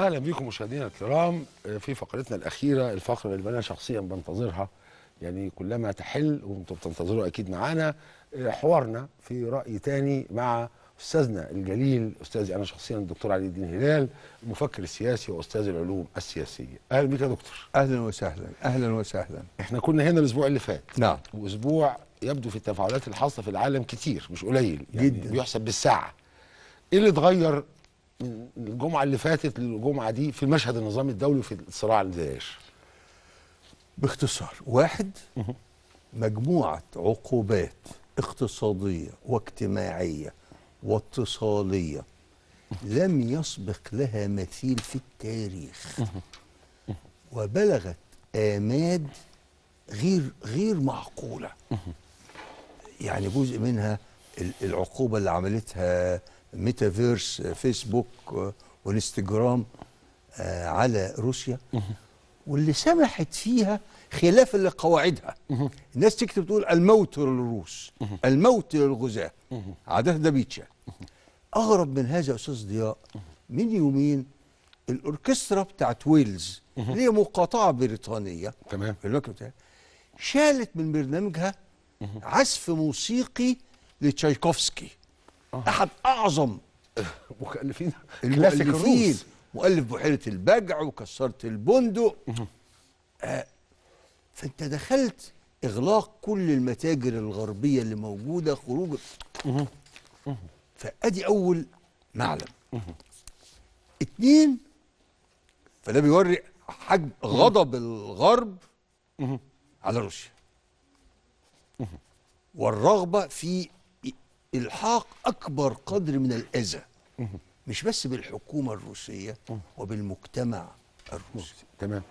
اهلا بكم مشاهدينا الكرام آه، في فقرتنا الاخيره الفقره اللي انا شخصيا بنتظرها يعني كلما تحل وانتم بتنتظروا اكيد معانا آه، حوارنا في راي تاني مع استاذنا الجليل استاذي انا شخصيا الدكتور علي الدين هلال المفكر السياسي واستاذ العلوم السياسيه اهلا بك يا دكتور اهلا وسهلا اهلا وسهلا احنا كنا هنا الاسبوع اللي فات نعم واسبوع يبدو في التفاعلات الحاصله في العالم كتير مش قليل يعني جدا بيحسب بالساعه ايه اللي اتغير الجمعه اللي فاتت للجمعه دي في المشهد النظامي الدولي في الصراع اللي دايش باختصار واحد مجموعه عقوبات اقتصاديه واجتماعيه واتصاليه لم يسبق لها مثيل في التاريخ وبلغت اماد غير غير معقوله يعني جزء منها العقوبه اللي عملتها ميتافيرس آه، فيسبوك آه، والانستجرام آه، على روسيا واللي سمحت فيها خلافا لقواعدها الناس تكتب تقول الموت للروس الموت للغزاة عادات ده أغرب من هذا يا أستاذ ضياء من يومين الأوركسترا بتاعت ويلز اللي هي مقاطعة بريطانية تمام شالت من برنامجها عزف موسيقي لتشايكوفسكي احد اعظم مؤلفين المؤلفين مؤلف بحيره البجع وكسرت البندق آه، فانت دخلت اغلاق كل المتاجر الغربيه اللي موجوده خروج فادي اول معلم اتنين فده بيوري حجم غضب الغرب على روسيا والرغبه في الحاق اكبر قدر من الاذى مش بس بالحكومه الروسيه وبالمجتمع الروسي تمام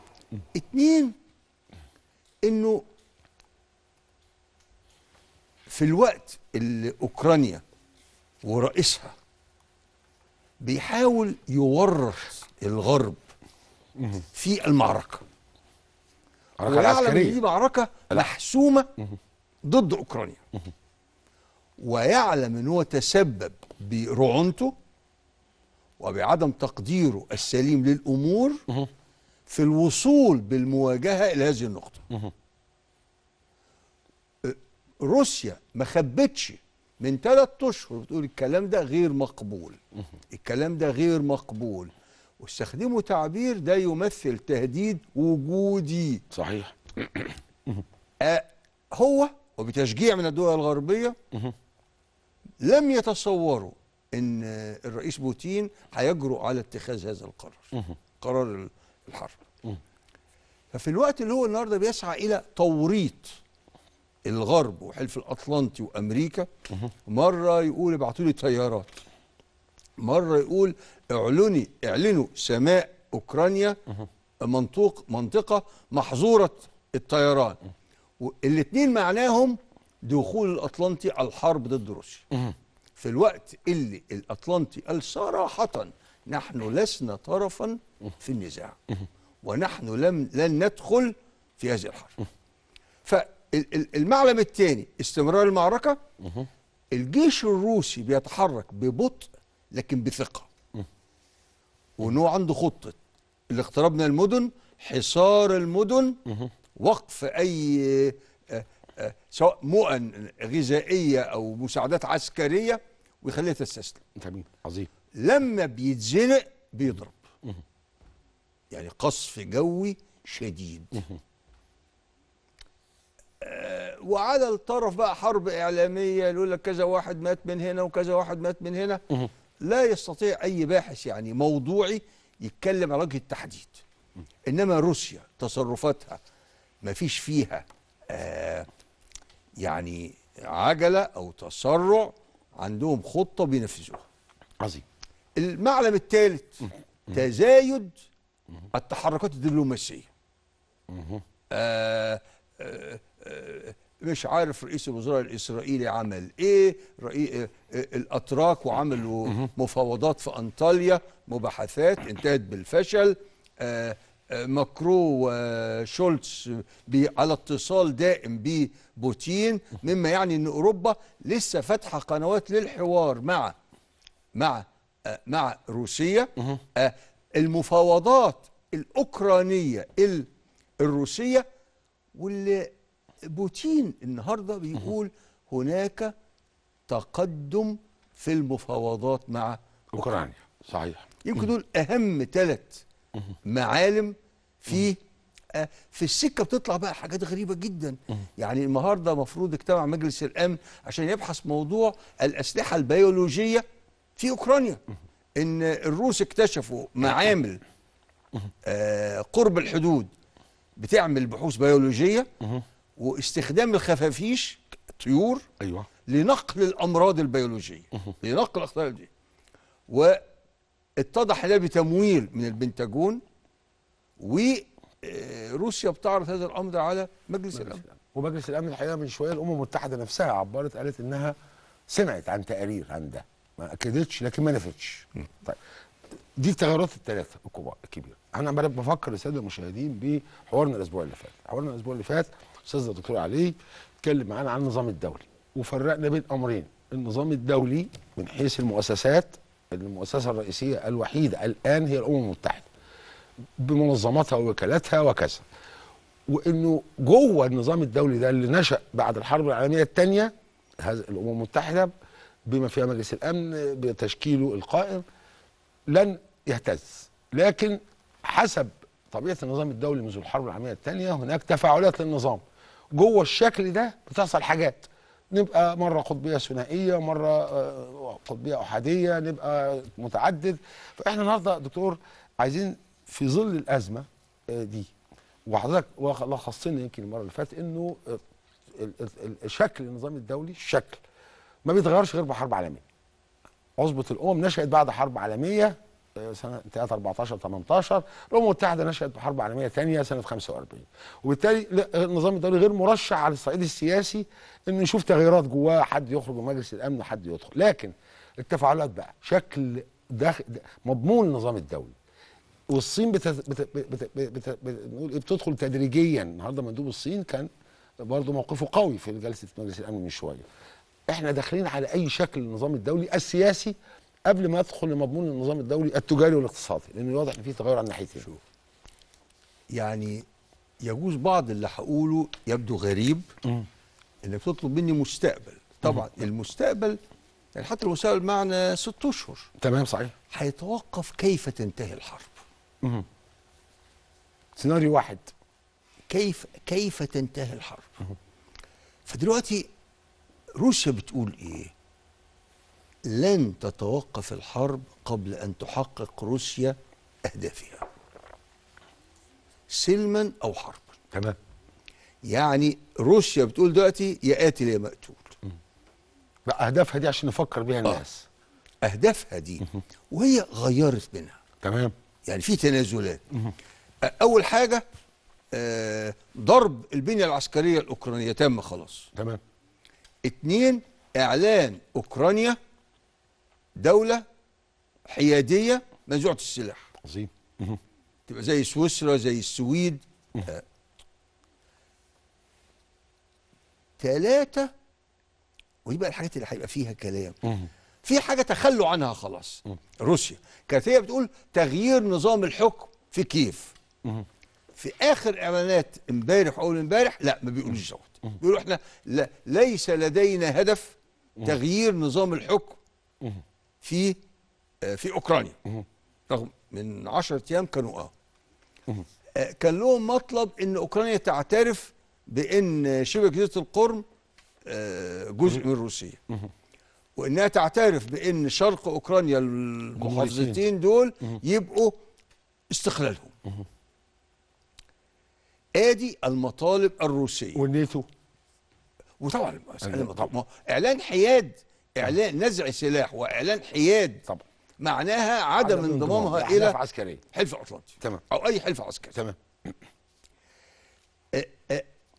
اتنين انه في الوقت اللي اوكرانيا ورئيسها بيحاول يورث الغرب في المعركه المعركه العسكريه دي معركه محسومه ضد اوكرانيا ويعلم ان هو تسبب برعونته وبعدم تقديره السليم للامور في الوصول بالمواجهه الى هذه النقطه أه، روسيا ما خبتش من ثلاث اشهر بتقول الكلام ده غير مقبول الكلام ده غير مقبول واستخدموا تعبير ده يمثل تهديد وجودي صحيح أه، هو وبتشجيع من الدول الغربيه لم يتصوروا ان الرئيس بوتين هيجرؤ على اتخاذ هذا القرار قرار الحرب ففي الوقت اللي هو النهارده بيسعى الى توريط الغرب وحلف الاطلنطي وامريكا مره يقول ابعتوا لي طيارات مره يقول اعلني اعلنوا سماء اوكرانيا منطوق منطقه محظوره الطيران الاثنين معناهم دخول الاطلنطي على الحرب ضد روسيا في الوقت اللي الاطلنطي قال صراحه نحن لسنا طرفا في النزاع ونحن لم لن ندخل في هذه الحرب فالمعلم الثاني استمرار المعركه الجيش الروسي بيتحرك ببطء لكن بثقه ونوع عنده خطه الاقتراب من المدن حصار المدن وقف اي آه، سواء مؤن غذائيه او مساعدات عسكريه ويخليها تستسلم جميل عظيم لما بيتزنق بيضرب يعني قصف جوي شديد آه، وعلى الطرف بقى حرب اعلاميه يقول لك كذا واحد مات من هنا وكذا واحد مات من هنا لا يستطيع اي باحث يعني موضوعي يتكلم على وجه التحديد انما روسيا تصرفاتها ما فيش فيها آه يعني عجلة أو تسرع عندهم خطة بينفذوها عظيم المعلم الثالث تزايد التحركات الدبلوماسية آه آه آه مش عارف رئيس الوزراء الإسرائيلي عمل إيه رئي... آه، آه، الأتراك وعملوا مفاوضات في أنطاليا مباحثات انتهت بالفشل آه، ماكرو وشولتس على اتصال دائم ببوتين مما يعني ان اوروبا لسه فاتحه قنوات للحوار مع مع مع روسيا آه، المفاوضات الاوكرانيه الروسيه واللي بوتين النهارده بيقول هناك تقدم في المفاوضات مع اوكرانيا صحيح يمكن دول اهم ثلاث معالم في آه، في السكه بتطلع بقى حاجات غريبه جدا يعني النهارده المفروض اجتمع مجلس الامن عشان يبحث موضوع الاسلحه البيولوجيه في اوكرانيا ان الروس اكتشفوا معامل آه، قرب الحدود بتعمل بحوث بيولوجيه واستخدام الخفافيش طيور ايوه لنقل الامراض البيولوجيه لنقل الاخطار دي اتضح ده بتمويل من البنتاجون وروسيا آه، بتعرض هذا الامر على مجلس, مجلس الامن ومجلس الامن الحقيقه من شويه الامم المتحده نفسها عبرت قالت انها سمعت عن تقارير عن ده ما اكدتش لكن ما نفتش طيب دي التغيرات الثلاثه الكبار الكبيره انا بفكر الساده المشاهدين بحوارنا الاسبوع اللي فات حوارنا الاسبوع اللي فات استاذ الدكتور علي اتكلم معانا عن النظام الدولي وفرقنا بين امرين النظام الدولي من حيث المؤسسات المؤسسة الرئيسية الوحيدة الآن هي الأمم المتحدة بمنظماتها ووكالاتها وكذا وانه جوه النظام الدولي ده اللي نشا بعد الحرب العالميه الثانيه الامم المتحده بما فيها مجلس الامن بتشكيله القائم لن يهتز لكن حسب طبيعه النظام الدولي منذ الحرب العالميه الثانيه هناك تفاعلات للنظام جوه الشكل ده بتحصل حاجات نبقى مره قطبيه ثنائيه مره آه، قطبيه احاديه نبقى متعدد فاحنا النهارده دكتور عايزين في ظل الازمه آه، دي وحضرتك لخصنا يمكن المره اللي فاتت انه آه، شكل النظام الدولي الشكل ما بيتغيرش غير بحرب عالميه عصبه الامم نشات بعد حرب عالميه سنه 14 18 الامم المتحده نشات بحرب عالميه ثانيه سنه 45 وبالتالي النظام الدولي غير مرشح على الصعيد السياسي انه يشوف تغييرات جواه حد يخرج من مجلس الامن وحد يدخل لكن التفاعلات بقى شكل داخل مضمون النظام الدولي والصين بتت... بت... بت... بت... بت... إيه، بتدخل تدريجيا النهارده مندوب الصين كان برضه موقفه قوي في جلسه مجلس الامن من شويه احنا داخلين على اي شكل النظام الدولي السياسي قبل ما ادخل لمضمون النظام الدولي التجاري والاقتصادي لان واضح ان في تغير على الناحيتين شوف يعني يجوز بعض اللي هقوله يبدو غريب م. انك تطلب مني مستقبل طبعا م. المستقبل يعني حتى المستقبل معنا ست اشهر تمام صحيح هيتوقف كيف تنتهي الحرب م. سيناريو واحد كيف كيف تنتهي الحرب فدلوقتي روسيا بتقول ايه لن تتوقف الحرب قبل أن تحقق روسيا أهدافها سلما أو حربا تمام يعني روسيا بتقول دلوقتي يا قاتل يا مقتول أهدافها دي عشان نفكر بيها آه. الناس آه. أهدافها دي وهي غيرت منها تمام يعني في تنازلات أول حاجة آه ضرب البنية العسكرية الأوكرانية تم خلاص تمام اتنين إعلان أوكرانيا دوله حياديه منزوعه السلاح عظيم تبقى زي سويسرا زي السويد ثلاثه آه. ودي بقى الحاجات اللي هيبقى فيها كلام في حاجه تخلوا عنها خلاص روسيا كانت هي بتقول تغيير نظام الحكم في كيف في اخر اعلانات امبارح أو امبارح لا ما بيقولوش دوت بيقولوا احنا لا ليس لدينا هدف تغيير نظام الحكم في آه، في اوكرانيا رغم من 10 ايام كانوا آه. اه كان لهم مطلب ان اوكرانيا تعترف بان شبه جزيره القرم آه، جزء من روسيا وانها تعترف بان شرق اوكرانيا المحافظتين دول يبقوا استقلالهم ادي المطالب الروسيه والنيتو وطبعا أيوة. اعلان حياد اعلان نزع سلاح واعلان حياد طبعا معناها عدم, عدم انضمامها الى حلف عسكري حلف اطلنطي تمام او اي حلف عسكري تمام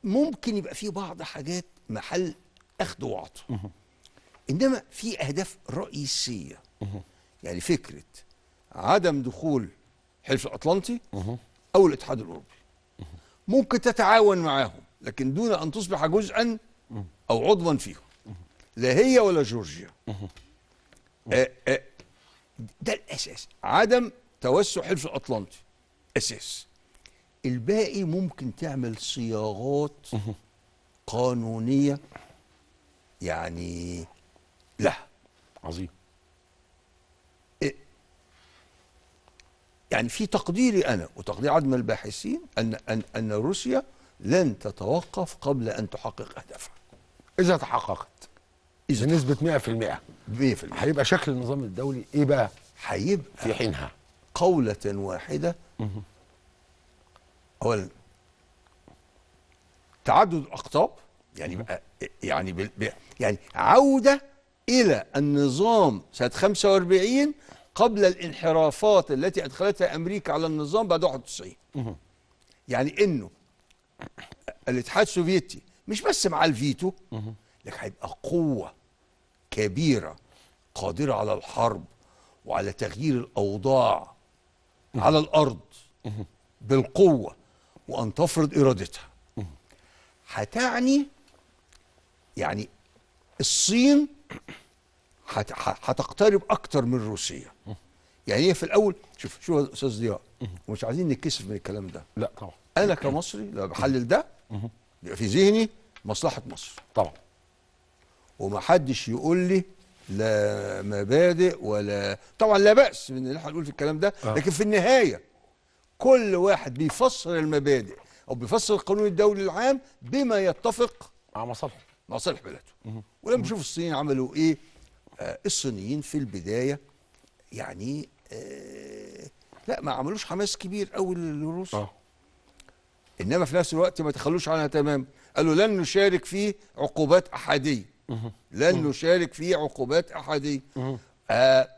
ممكن يبقى في بعض حاجات محل اخذ وعطاء انما في اهداف رئيسيه يعني فكره عدم دخول حلف الاطلنطي او الاتحاد الاوروبي ممكن تتعاون معاهم لكن دون ان تصبح جزءا او عضوا فيهم لا هي ولا جورجيا ده الاساس عدم توسع حلف الاطلنطي اساس الباقي ممكن تعمل صياغات قانونيه يعني لا عظيم يعني في تقديري انا وتقدير عدم الباحثين ان ان ان روسيا لن تتوقف قبل ان تحقق اهدافها اذا تحققت إذا بنسبة 100% 100% هيبقى شكل النظام الدولي إيه بقى؟ هيبقى في حينها قولة واحدة أولا تعدد الأقطاب يعني بقى يعني يعني عودة إلى النظام سنة 45 قبل الانحرافات التي أدخلتها أمريكا على النظام بعد 91 يعني إنه الاتحاد السوفيتي مش بس مع الفيتو لكن هيبقى قوة كبيره قادره على الحرب وعلى تغيير الاوضاع على الارض بالقوه وان تفرض ارادتها هتعني يعني الصين هتقترب اكتر من روسيا يعني هي في الاول شوف شوف يا استاذ ضياء ومش عايزين نتكسف من الكلام ده لا طبعا انا كمصري لو بحلل ده في ذهني مصلحه مصر طبعا ومحدش يقول لي لا مبادئ ولا طبعا لا باس من ان احنا نقول في الكلام ده آه. لكن في النهايه كل واحد بيفسر المبادئ او بيفسر القانون الدولي العام بما يتفق مع مصالحه مصالح بلده ولما نشوف الصينيين عملوا ايه آه الصينيين في البدايه يعني آه لا ما عملوش حماس كبير قوي للروس آه. انما في نفس الوقت ما تخلوش عنها تمام قالوا لن نشارك في عقوبات احاديه لن نشارك في عقوبات احاديه آه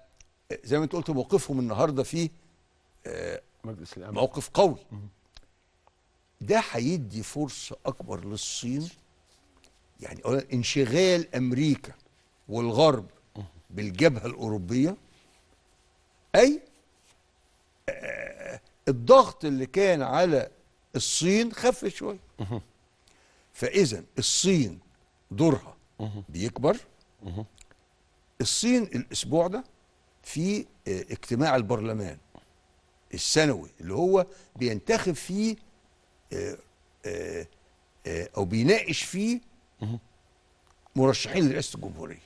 زي ما انت قلت موقفهم النهارده في آه، مجلس الامن موقف قوي ده هيدي فرصه اكبر للصين يعني انشغال امريكا والغرب بالجبهه الاوروبيه اي آه، الضغط اللي كان على الصين خف شويه فاذا الصين دورها بيكبر الصين الاسبوع ده في آه، اجتماع البرلمان السنوي اللي هو بينتخب فيه آه، آه، او بيناقش فيه مرشحين لرئاسه الجمهوريه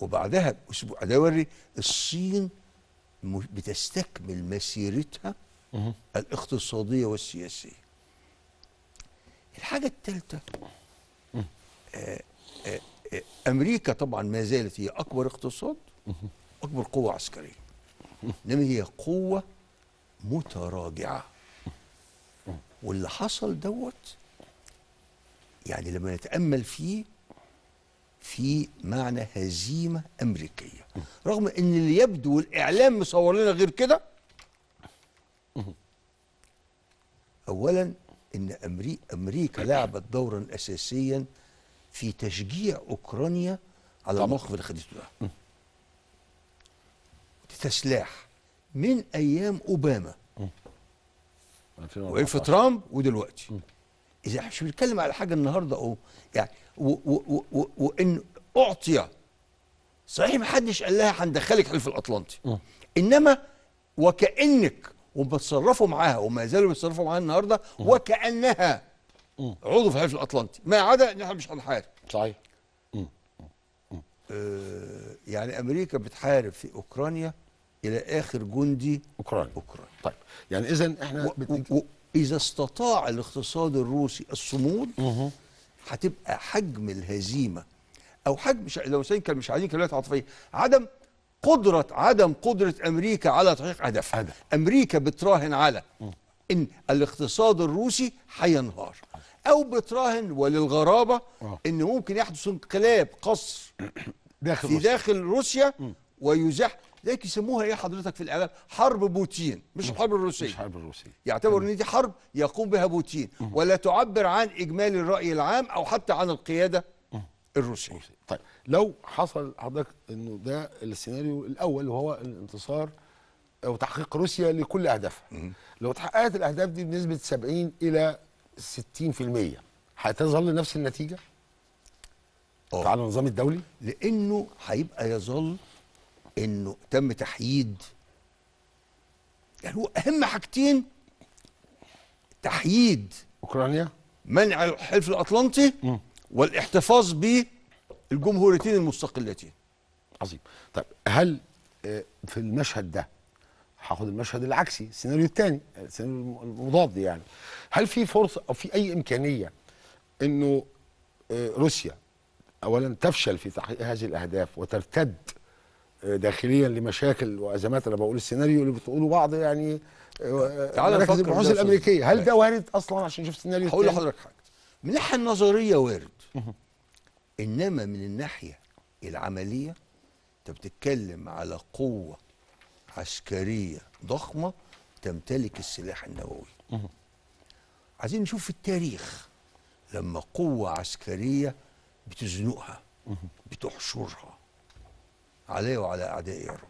وبعدها باسبوع ده يوري الصين بتستكمل مسيرتها الاقتصاديه والسياسيه الحاجه الثالثه امريكا طبعا ما زالت هي اكبر اقتصاد اكبر قوه عسكريه انما هي قوه متراجعه واللي حصل دوت يعني لما نتامل فيه في معنى هزيمه امريكيه رغم ان اللي يبدو الاعلام مصور لنا غير كده اولا ان امريكا لعبت دورا اساسيا في تشجيع أوكرانيا على الموقف اللي خدته ده تسلاح من أيام أوباما وقف ترامب ودلوقتي إذا احنا مش بنتكلم على حاجة النهاردة أو يعني وإن أعطي صحيح ما حدش قال لها هندخلك حلف الأطلنطي إنما وكأنك وبتصرفوا معاها وما زالوا بيتصرفوا معاها النهارده وكأنها عضو في الحلف الاطلنطي ما عدا ان احنا مش هنحارب صحيح م. م. آه يعني امريكا بتحارب في اوكرانيا الى اخر جندي اوكراني اوكراني طيب يعني اذا احنا و... و... اذا استطاع الاقتصاد الروسي الصمود هتبقى حجم الهزيمه او حجم لو كان مش عايزين كلمات عاطفيه عدم قدرة عدم قدرة أمريكا على تحقيق هدفها هدف. أمريكا بتراهن على إن الاقتصاد الروسي هينهار او بتراهن وللغرابه أوه. ان ممكن يحدث انقلاب قصر داخل في روسيا. داخل روسيا ويزاح لكن يسموها ايه حضرتك في الاعلام حرب بوتين مش الحرب الروسيه مش الحرب الروسيه يعتبر ان دي حرب يقوم بها بوتين مم. ولا تعبر عن اجمالي الراي العام او حتى عن القياده مم. الروسيه طيب لو حصل حضرتك انه ده السيناريو الاول وهو الانتصار او تحقيق روسيا لكل اهدافها لو تحققت الاهداف دي بنسبه 70 الى 60% هتظل نفس النتيجه؟ اه على النظام الدولي؟ لانه هيبقى يظل انه تم تحييد يعني هو اهم حاجتين تحييد اوكرانيا منع الحلف الاطلنطي م. والاحتفاظ بالجمهوريتين المستقلتين عظيم طيب هل آه، في المشهد ده هاخد المشهد العكسي السيناريو الثاني السيناريو المضاد يعني هل في فرصه او في اي امكانيه انه آه، روسيا اولا تفشل في تحقيق هذه الاهداف وترتد آه، داخليا لمشاكل وازمات انا بقول السيناريو اللي بتقوله بعض يعني آه، مراكز البحوث الامريكيه هل ده وارد اصلا عشان نشوف السيناريو هقول لحضرتك حاجه من الناحيه النظريه وارد انما من الناحيه العمليه انت بتتكلم على قوه عسكرية ضخمة تمتلك السلاح النووي عايزين نشوف في التاريخ لما قوة عسكرية بتزنقها بتحشرها علي وعلى أعداء يا رب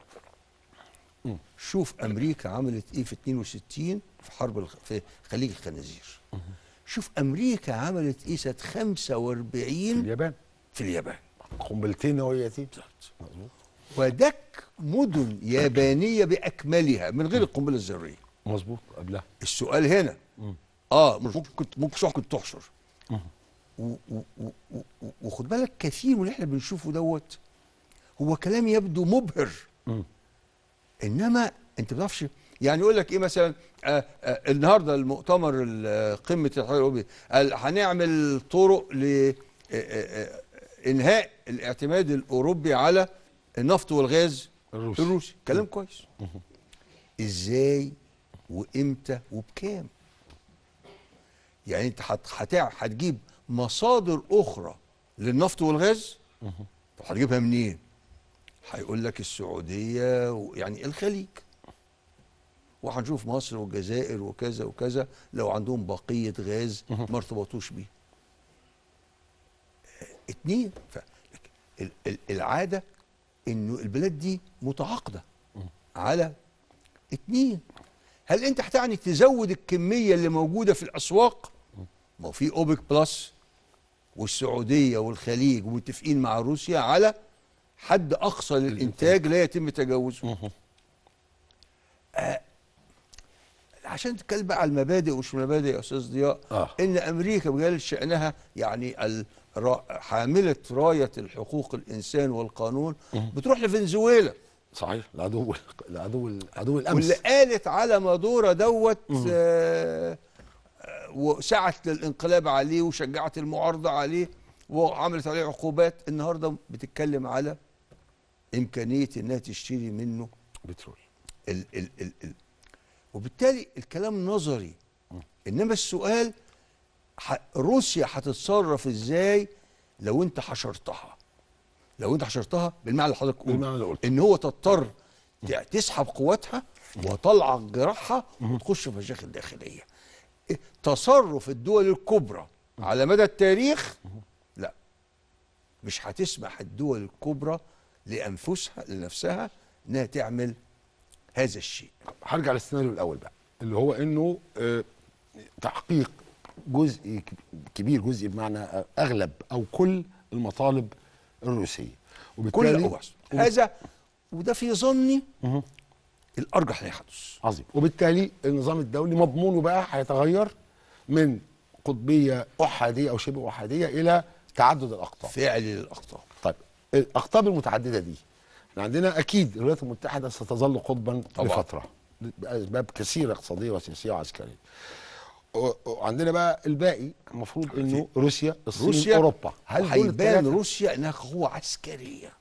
شوف أمريكا عملت إيه في 62 في حرب الخ... في خليج الخنازير شوف أمريكا عملت إيه سنة 45 في اليابان في اليابان قنبلتين نوويتين بالظبط ودك مدن يابانيه باكملها من غير القنبله الذريه مظبوط قبلها السؤال هنا اه اه ممكن ممكن كنت تحشر وخد بالك كثير من اللي احنا بنشوفه دوت هو كلام يبدو مبهر مم. انما انت ما يعني يقول لك ايه مثلا آه آه النهارده المؤتمر قمه الاتحاد الاوروبي قال هنعمل طرق ل آه، آه، آه، انهاء الاعتماد الاوروبي على النفط والغاز الروسي الروسي كلام كويس ازاي وامتى وبكام يعني انت هتجيب مصادر اخرى للنفط والغاز طب هتجيبها منين هيقول لك السعوديه ويعني الخليج وهنشوف مصر والجزائر وكذا وكذا لو عندهم بقيه غاز ما ارتبطوش بيه آه، اتنين ف... العاده انه البلاد دي متعاقده على اتنين هل انت هتعني تزود الكميه اللي موجوده في الاسواق ما في اوبك بلس والسعوديه والخليج متفقين مع روسيا على حد اقصى للانتاج لا يتم تجاوزه عشان تتكلم بقى على المبادئ ومش المبادئ يا استاذ ضياء آه. ان امريكا بجل شانها يعني حامله رايه الحقوق الانسان والقانون بتروح لفنزويلا صحيح العدو العدو العدو الامس واللي قالت على مادورا دوت آه، وسعت للانقلاب عليه وشجعت المعارضه عليه وعملت عليه عقوبات النهارده بتتكلم على امكانيه انها تشتري منه بترول ال ال ال ال وبالتالي الكلام نظري انما السؤال روسيا هتتصرف ازاي لو انت حشرتها لو انت حشرتها بالمعنى اللي حضرتك قلت ان هو تضطر تسحب قواتها وطلع جراحها وتخش في الشيخ الداخليه تصرف الدول الكبرى على مدى التاريخ لا مش هتسمح الدول الكبرى لانفسها لنفسها انها تعمل هذا الشيء هرجع للسيناريو الاول بقى اللي هو انه آه، تحقيق جزء كبير جزء بمعنى اغلب او كل المطالب الروسيه وبالتالي كل هذا وده في ظني الارجح هيحدث عظيم وبالتالي النظام الدولي مضمونه بقى هيتغير من قطبيه احاديه او شبه احاديه الى تعدد الاقطاب فعل الاقطاب طيب الاقطاب المتعدده دي عندنا اكيد الولايات المتحده ستظل قطبا طبعا. لفتره باسباب كثيره اقتصاديه وسياسيه وعسكريه وعندنا بقى الباقي المفروض انه روسيا الصين روسيا اوروبا هل هيبان روسيا انها قوه عسكريه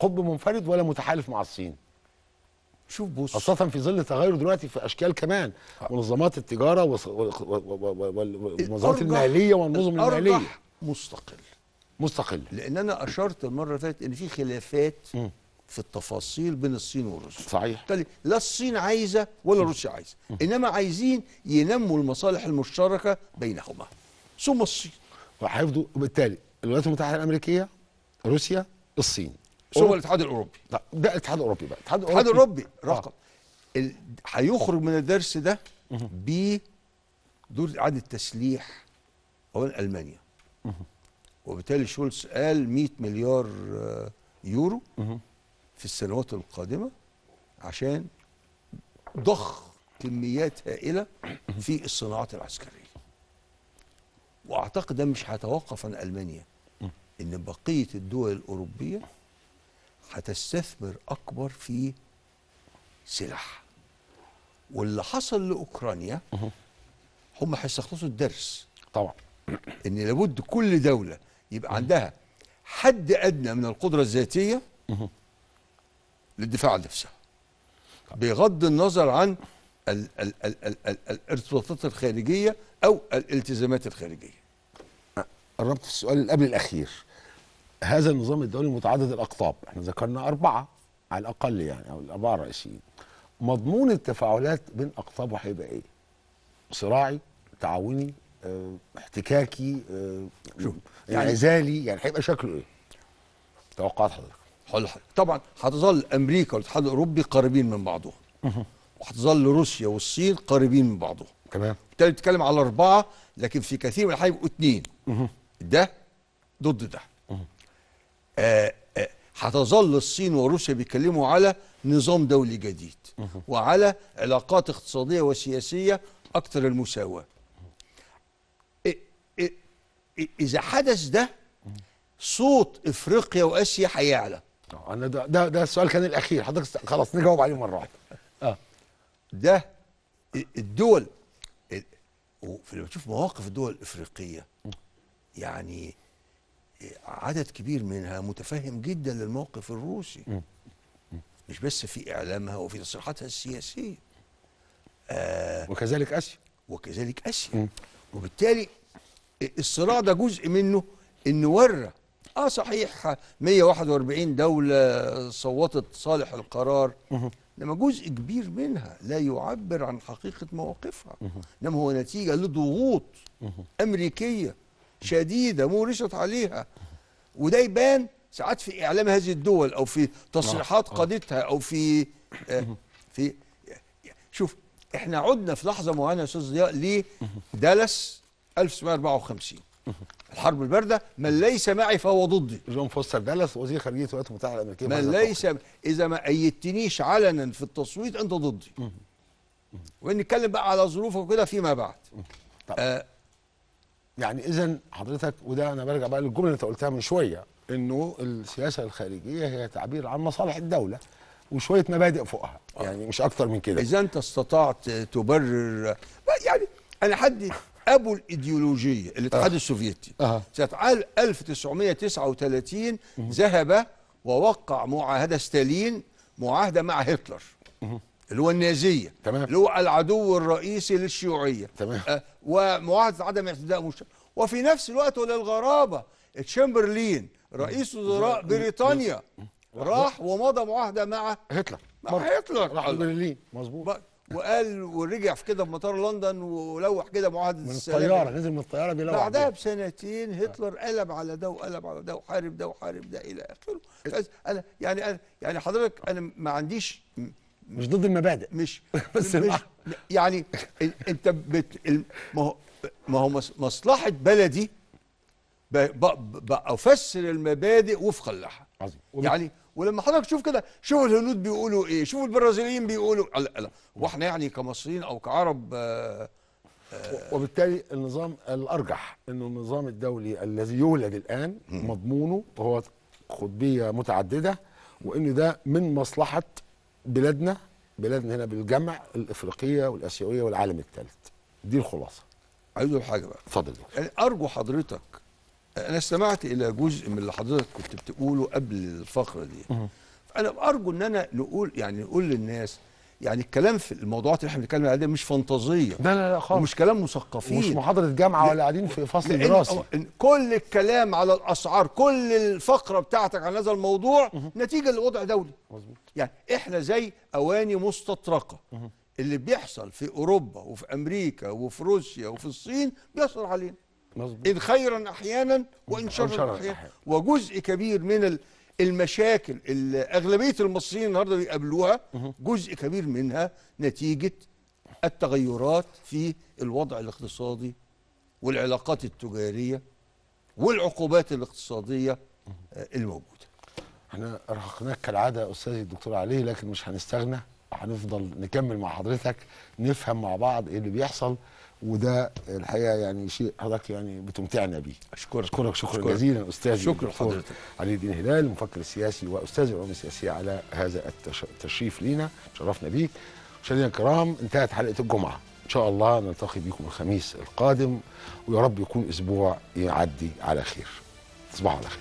قطب منفرد ولا متحالف مع الصين شوف بص خاصة في ظل تغير دلوقتي في أشكال كمان آه. منظمات التجارة والمنظمات المالية والنظم المالية مستقل مستقله لان انا اشرت المره اللي فاتت ان في خلافات م. في التفاصيل بين الصين وروسيا صحيح بالتالي لا الصين عايزه ولا روسيا عايزه انما عايزين ينموا المصالح المشتركه بينهما ثم الصين وهيفضوا وبالتالي الولايات المتحده الامريكيه روسيا الصين ثم الاتحاد الاوروبي لا ده الاتحاد الاوروبي بقى الاتحاد الاوروبي, الاتحاد الأوروبي رقم آه. هيخرج آه. من الدرس ده بدور اعاده تسليح اولا المانيا وبالتالي شولتز قال 100 مليار آه، يورو في السنوات القادمه عشان ضخ كميات هائله في الصناعات العسكريه واعتقد ده مش هيتوقف عن المانيا ان بقيه الدول الاوروبيه هتستثمر اكبر في سلاح واللي حصل لاوكرانيا هم هيستخلصوا الدرس طبعا ان لابد كل دوله يبقى عندها حد ادنى من القدره الذاتيه للدفاع عن نفسها بغض النظر عن ال ال ال ال ال الارتباطات الخارجيه او الالتزامات الخارجيه قربت في السؤال اللي قبل الاخير هذا النظام الدولي متعدد الاقطاب احنا ذكرنا اربعه على الاقل يعني او الاربعه الرئيسيين مضمون التفاعلات بين اقطابه هيبقى ايه صراعي تعاوني آه، احتكاكي آه، شوف يعني انعزالي يعني, يعني هيبقى شكله ايه؟ توقعات حضرتك طبعا هتظل امريكا والاتحاد الاوروبي قريبين من بعضهم وهتظل روسيا والصين قريبين من بعضهم تمام بالتالي بتتكلم على اربعه لكن في كثير من الحالات يبقوا اثنين ده ضد ده آه، هتظل الصين وروسيا بيتكلموا على نظام دولي جديد وعلى علاقات اقتصاديه وسياسيه اكثر المساواه اذا حدث ده صوت افريقيا واسيا هيعلى آه، انا ده ده, ده السؤال كان الاخير حضرتك خلاص نجاوب عليه مره واحده اه ده الدول لما تشوف مواقف الدول الافريقيه يعني آه، عدد كبير منها متفهم جدا للموقف الروسي مش بس في اعلامها وفي تصريحاتها السياسيه آه وكذلك اسيا وكذلك اسيا وبالتالي الصراع ده جزء منه انه ورى اه صحيح 141 دوله صوتت صالح القرار انما جزء كبير منها لا يعبر عن حقيقه مواقفها انما هو نتيجه لضغوط امريكيه شديده مورست عليها وده يبان ساعات في اعلام هذه الدول او في تصريحات آه، آه. قادتها او في آه، في شوف احنا عدنا في لحظه معينه يا استاذ ضياء لدلس 1754 الحرب البارده من ليس معي فهو ضدي جون فوستر دالاس وزير خارجيه الولايات المتحده الامريكيه من ليس م... اذا ما ايدتنيش علنا في التصويت انت ضدي ونتكلم بقى على ظروفه وكده فيما بعد آه يعني اذا حضرتك وده انا برجع بقى للجمله اللي انت قلتها من شويه انه السياسه الخارجيه هي تعبير عن مصالح الدوله وشويه مبادئ فوقها آه. يعني مش اكتر من كده اذا انت استطعت تبرر يعني انا حد ابو الايديولوجيه الاتحاد آه. السوفيتي آه. سنه 1939 ذهب ووقع معاهده ستالين معاهده مع هتلر مه. اللي هو النازيه تمام اللي هو العدو الرئيسي للشيوعيه تمام آه ومعاهده عدم اعتداء مشترك وفي نفس الوقت وللغرابه تشامبرلين رئيس وزراء بريطانيا راح ومضى معاهده مع هتلر مع هتلر راح برلين مظبوط وقال ورجع في كده في مطار لندن ولوح كده معاهده من الطياره نزل من الطياره بيلوح بعدها بسنتين هتلر قلب على ده وقلب على ده وحارب ده وحارب ده الى اخره انا يعني انا يعني حضرتك انا ما عنديش مش ضد المبادئ مش بس مش يعني انت بت ما هو ما هو مصلحه بلدي بفسر المبادئ وفقا لها عظيم يعني ولما حضرتك تشوف كده شوف الهنود بيقولوا ايه شوف البرازيليين بيقولوا لا لا واحنا يعني كمصريين او كعرب آه, آه، وبالتالي النظام الارجح انه النظام الدولي الذي يولد الان مضمونه هو قطبيه متعدده وان ده من مصلحه بلادنا بلادنا هنا بالجمع الافريقيه والاسيويه والعالم الثالث دي الخلاصه عايز حاجه بقى اتفضل يعني ارجو حضرتك انا استمعت الى جزء من اللي حضرتك كنت بتقوله قبل الفقره دي انا ارجو ان انا نقول يعني نقول للناس يعني الكلام في الموضوعات اللي احنا بنتكلم عليها مش فانتازيه لا لا لا خالص مش كلام مثقفين مش محاضره جامعه ولا قاعدين في فصل دراسي كل الكلام على الاسعار كل الفقره بتاعتك عن هذا الموضوع مه. نتيجه لوضع دولي مظبوط يعني احنا زي اواني مستطرقه مه. اللي بيحصل في اوروبا وفي امريكا وفي روسيا وفي الصين بيحصل علينا مظبوط إن خيرا أحيانا وإن شرا أحيانا وجزء كبير من المشاكل اللي أغلبية المصريين النهاردة بيقابلوها جزء كبير منها نتيجة التغيرات في الوضع الاقتصادي والعلاقات التجارية والعقوبات الاقتصادية آه، الموجودة احنا ارهقناك كالعادة أستاذي الدكتور علي لكن مش هنستغنى هنفضل نكمل مع حضرتك نفهم مع بعض ايه اللي بيحصل وده الحقيقه يعني شيء حضرتك يعني بتمتعنا بيه اشكرك اشكرك شكرا, شكرا جزيلا استاذي شكرا لحضرتك علي الدين هلال المفكر السياسي واستاذ العلوم السياسيه على هذا التشريف لينا شرفنا بيك مشاهدينا الكرام انتهت حلقه الجمعه ان شاء الله نلتقي بكم الخميس القادم ويا رب يكون اسبوع يعدي على خير تصبحوا على خير